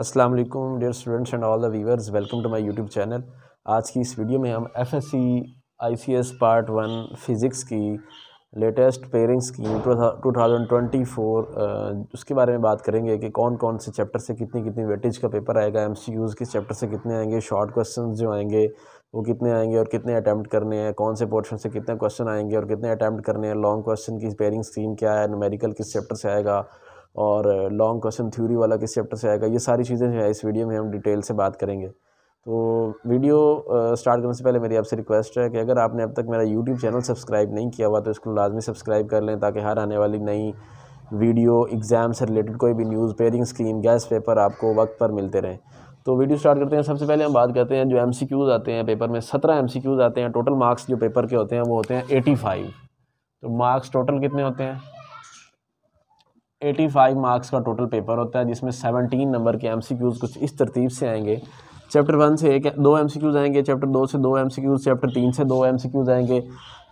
अस्सलाम वालेकुम dear students and all the viewers welcome to my YouTube channel आज की इस वीडियो में हम FSc ICS part one physics की latest pairing scheme two thousand twenty four उसके बारे में बात करेंगे कि कौन कौन से चैप्टर से कितनी कितनी वेटेज का पेपर आएगा एम सी यूज़ किस चैप्टर से कितने आएंगे शॉर्ट क्वेश्चन जो आएंगे वो कितने आएंगे और कितने अटैम्प्ट करने हैं कौन से पोर्शन से कितने क्वेश्चन आएंगे और कितने अटैम्प्ट करने हैं लॉन्ग क्वेश्चन की पेयरिंग स्कीम क्या है नुमेरिकल किस चैप्टर से आएगा और लॉन्ग क्वेश्चन थ्योरी वाला किस चैप्टर से आएगा ये सारी चीज़ें जो है इस वीडियो में हम डिटेल से बात करेंगे तो वीडियो स्टार्ट करने से पहले मेरी आपसे रिक्वेस्ट है कि अगर आपने अब तक मेरा यूट्यूब चैनल सब्सक्राइब नहीं किया हुआ तो इसको लाजमी सब्सक्राइब कर लें ताकि हर आने वाली नई वीडियो एग्ज़ाम से रिलेटेड कोई भी news pairing screen guess paper आपको वक्त पर मिलते रहें तो वीडियो स्टार्ट करते हैं सबसे पहले हम बात करते हैं जो एम आते हैं पेपर में सत्रह एम आते हैं टोटल मार्क्स जो पेपर के होते हैं वो होते हैं एटी तो मार्क्स टोटल कितने होते हैं 85 मार्क्स का टोटल पेपर होता है जिसमें 17 नंबर के एमसीक्यूज कुछ इस तरतीब से आएंगे चैप्टर वन से एक दो एमसीक्यूज आएंगे चैप्टर दो से दो एमसीक्यूज चैप्टर तीन से दो एमसीक्यूज आएंगे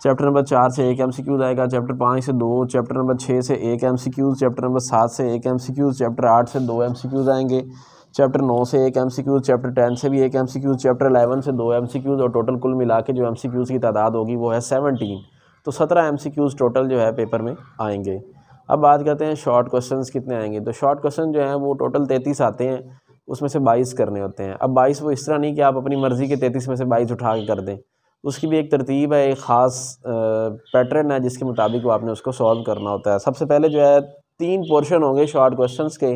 चैप्टर नंबर चार से एक एमसीक्यूज आएगा चैप्टर पाँच से दो चैप्टर नंबर छः से एक एम चैप्टर नंबर सात से एक एम चैप्टर आठ से दो एम आएंगे चैप्टर नौ से एक एम चैप्टर टेन से भी एक एम चैप्टर अलेवन से दो एम और टोटल कुल मिला के जो एम की तादाद होगी वो है सेवनटीन तो सत्रह एम टोटल जो है पेपर में आएंगे अब बात करते हैं शॉर्ट क्वेश्चन कितने आएंगे तो शॉर्ट क्वेश्चन जो हैं वो टोटल तैंतीस आते हैं उसमें से बाईस करने होते हैं अब बाईस वो इस तरह नहीं कि आप अपनी मर्ज़ी के तैंतीस में से बाईस उठा के कर दें उसकी भी एक तरतीब है एक ख़ास पैटर्न है जिसके मुताबिक वो आपने उसको सॉल्व करना होता है सबसे पहले जो है तीन पोर्शन होंगे शॉर्ट क्वेश्चन के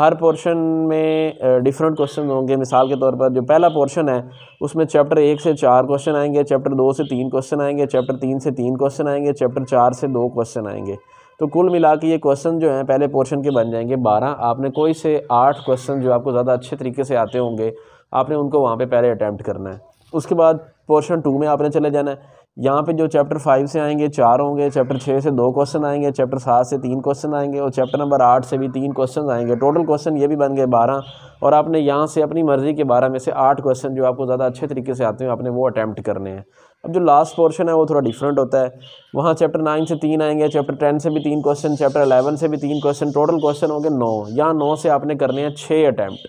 हर पोर्शन में डिफरेंट क्वेश्चन होंगे मिसाल के तौर पर जो पहला पोर्शन है उसमें चैप्टर एक से चार क्वेश्चन आएंगे चैप्टर दो से तीन क्वेश्चन आएंगे चैप्टर तीन से तीन क्वेश्चन आएंगे चैप्टर चार से दो क्वेश्चन आएंगे तो कुल मिला के ये क्वेश्चन जो हैं पहले पोर्शन के बन जाएंगे बारह आपने कोई से आठ क्वेश्चन जो आपको ज़्यादा अच्छे तरीके से आते होंगे आपने उनको वहाँ पर पहले अटैम्प्ट करना है उसके बाद पोर्शन टू में आपने चले जाना है यहाँ पे जो चैप्टर फाइव से आएंगे चार होंगे चैप्टर छः से दो क्वेश्चन आएंगे चैप्टर सात से तीन क्वेश्चन आएंगे और चैप्टर नंबर आठ से भी तीन क्वेश्चन आएंगे टोटल क्वेश्चन ये भी बन गए बारह और आपने यहाँ से अपनी मर्ज़ी के बारह में से आठ क्वेश्चन जो आपको ज़्यादा अच्छे तरीके से आते हैं आपने वो अटैम्प्ट करने हैं अब जो लास्ट पोर्शन है वो थोड़ा डिफरेंट होता है वहाँ चैप्टर नाइन से तीन आएंगे चैप्टर टेन से भी तीन क्वेश्चन चैप्टर अलेवन से भी तीन क्वेश्चन टोटल क्वेश्चन हो गए नौ यहाँ नौ से आपने करने हैं छः अटैम्प्ट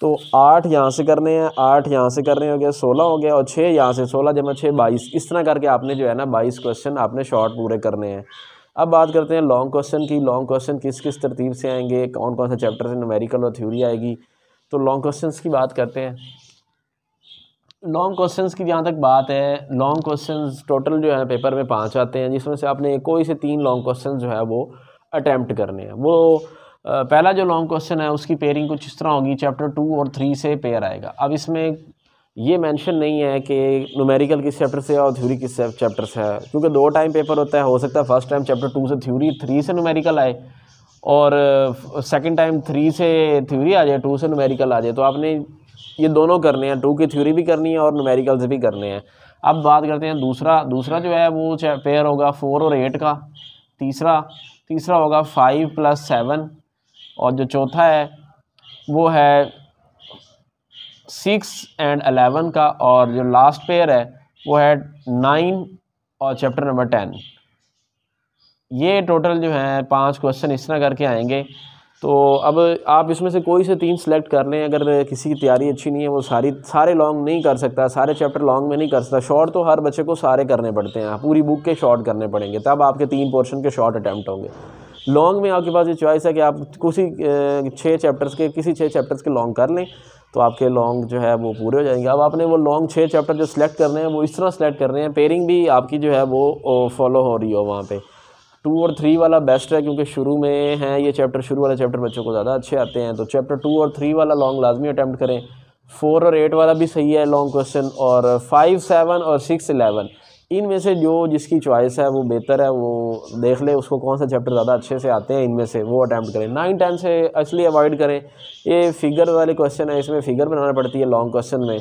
तो आठ यहाँ से करने हैं आठ यहाँ से करने हो गया सोलह हो गया और छः यहाँ से सोलह जमा छः बाईस इस तरह करके आपने जो है ना बाईस क्वेश्चन आपने शॉर्ट पूरे करने हैं अब बात करते हैं लॉन्ग क्वेश्चन की लॉन्ग क्वेश्चन किस किस तरतीब से आएंगे कौन कौन सा चैप्टर से नमेरिकल और थ्योरी आएगी तो लॉन्ग क्वेश्चन की बात करते हैं लॉन्ग क्वेश्चंस की जहाँ तक बात है लॉन्ग क्वेश्चंस टोटल जो है पेपर में पाँच आते हैं जिसमें से आपने कोई से तीन लॉन्ग क्वेश्चंस जो है वो अटैम्प्ट करने हैं वो पहला जो लॉन्ग क्वेश्चन है उसकी पेयरिंग कुछ इस तरह होगी चैप्टर टू और थ्री से पेयर आएगा अब इसमें ये मेंशन नहीं है कि नूमेरिकल किस चैप्टर से है और थ्यूरी किस चैप्टर से है क्योंकि दो टाइम पेपर होता है हो सकता है फर्स्ट टाइम चैप्टर टू से थ्यूरी थ्री से नूमेरिकल आए और सेकंड टाइम थ्री से थ्योरी आ जाए टू से नूमेरिकल आ जाए तो आपने ये दोनों करने हैं टू की थ्योरी भी करनी है और नुमेरिकल्स भी करने हैं अब बात करते हैं दूसरा दूसरा जो है वो पेयर होगा फोर और एट का तीसरा तीसरा होगा फाइव प्लस सेवन और जो चौथा है वो है सिक्स एंड अलेवन का और जो लास्ट पेयर है वो है नाइन और चैप्टर नंबर टेन ये टोटल जो है पांच क्वेश्चन इस तरह करके आएंगे तो अब आप इसमें से कोई से तीन सिलेक्ट कर लें अगर किसी की तैयारी अच्छी नहीं है वो सारी सारे लॉन्ग नहीं कर सकता सारे चैप्टर लॉन्ग में नहीं कर सकता शॉर्ट तो हर बच्चे को सारे करने पड़ते हैं पूरी बुक के शॉर्ट करने पड़ेंगे तब आपके तीन पोर्शन के शॉर्ट अटैम्प्ट होंगे लॉन्ग में आपके पास ये चॉइस है कि आप किसी छः चैप्टर्स के किसी छः चैप्टर्स के लॉन्ग कर लें तो आपके लॉन्ग जो है वो पूरे हो जाएंगे अब आपने वो लॉन्ग छः चैप्टर जो सेलेक्ट करने हैं वो इस तरह सेलेक्ट कर रहे हैं पेयरिंग भी आपकी जो है वो फॉलो हो रही हो वहाँ पर टू और थ्री वाला बेस्ट है क्योंकि शुरू में है ये चैप्टर शुरू वाले चैप्टर बच्चों को ज़्यादा अच्छे आते हैं तो चैप्टर टू और थ्री वाला लॉन्ग लाजमी अटैम्प्ट करें फोर और एट वाला भी सही है लॉन्ग क्वेश्चन और फाइव सेवन और सिक्स एलेवन इनमें से जो जिसकी चॉइस है वो बेहतर है वो देख ले उसको कौन सा चैप्टर ज़्यादा अच्छे से आते हैं इनमें से वो अटैम्प्ट करें नाइन टेन से असली अवॉइड करें ये फिगर वाले क्वेश्चन है इसमें फिगर बनाना पड़ती है लॉन्ग क्वेश्चन में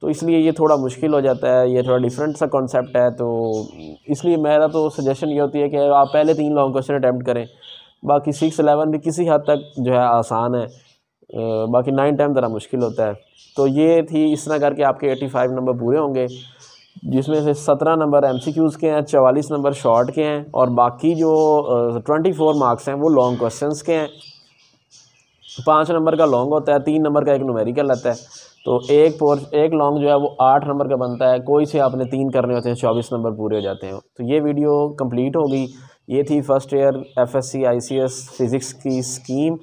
तो इसलिए ये थोड़ा मुश्किल हो जाता है ये थोड़ा डिफरेंट सा कॉन्सेप्ट है तो इसलिए मेरा तो सजेशन ये होती है कि आप पहले तीन लॉन्ग क्वेश्चन अटैम्प्ट करें बाकी सिक्स एलेवन भी किसी हद तक जो है आसान है बाकी नाइन टाइम ज़रा मुश्किल होता है तो ये थी इस तरह करके आपके एटी फाइव नंबर पूरे होंगे जिसमें से सत्रह नंबर एम सी क्यूज़ के हैं चवालीस नंबर शॉर्ट के हैं और बाकी जो ट्वेंटी फोर मार्क्स हैं वो लॉन्ग क्वेश्चन के हैं पाँच नंबर का लॉन्ग होता है तीन नंबर का एक नुमेरिकल आता है तो एक पोर्स एक लॉन्ग जो है वो आठ नंबर का बनता है कोई से आपने तीन करने होते हैं चौबीस नंबर पूरे हो जाते हैं तो ये वीडियो कंप्लीट होगी ये थी first year FSc ICS physics की स्कीम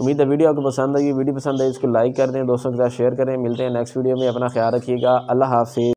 उम्मीद है वीडियो आपको पसंद आई वीडियो पसंद आई इसको लाइक कर दें दोस्तों के साथ शेयर करें मिलते हैं नेक्स्ट वीडियो में अपना ख्याल रखिएगा अल्लाह हाफि